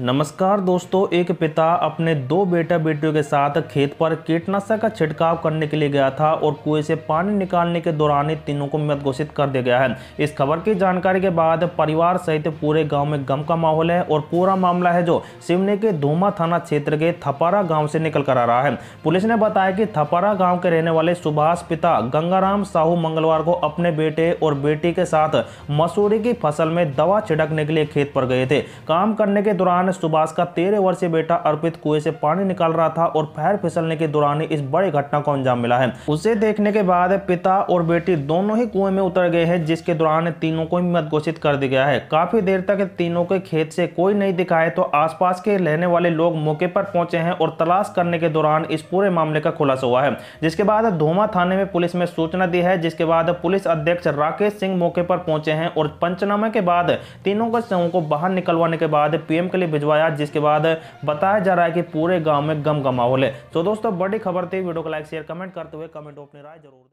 नमस्कार दोस्तों एक पिता अपने दो बेटा बेटियों के साथ खेत पर कीटनाशक का छिड़काव करने के लिए गया था और कुएं से पानी निकालने के दौरान ही तीनों को मृत घोषित कर दिया गया है इस खबर की जानकारी के बाद परिवार सहित पूरे गांव में गम का माहौल है और पूरा मामला है जो सिमने के धूमा थाना क्षेत्र के थपारा गाँव से निकल कर आ रहा है पुलिस ने बताया कि थपारा गाँव के रहने वाले सुभाष पिता गंगाराम साहू मंगलवार को अपने बेटे और बेटी के साथ मसूरी की फसल में दवा छिड़कने के लिए खेत पर गए थे काम करने के दौरान ने सुभाष का तेरह वर्षीय बेटा अर्पित कुएं से पानी निकाल रहा था और पैर फिसलने के दौरान इस बड़ी घटना को अंजाम मिला है उसे देखने के बाद पिता और बेटी दोनों ही कुएं में उतर गए हैं जिसके दौरान तीनों को ही मत घोषित कर दिया गया है काफी देर तक तीनों के खेत से कोई नहीं दिखाए तो आसपास के रहने वाले लोग मौके पर पहुंचे हैं और तलाश करने के दौरान इस पूरे मामले का खुलासा हुआ है जिसके बाद धोमा थाने में पुलिस में सूचना दी है जिसके बाद पुलिस अध्यक्ष राकेश सिंह मौके पर पहुंचे हैं और पंचनामे के बाद तीनों के शवों को बाहर निकलवाने के बाद पीएम के लिए भिजवाया जिसके बाद बताया जा रहा है कि पूरे गांव में गम माहौल है तो दोस्तों बड़ी खबर थी वीडियो को लाइक शेयर कमेंट करते हुए कमेंट अपनी राय जरूर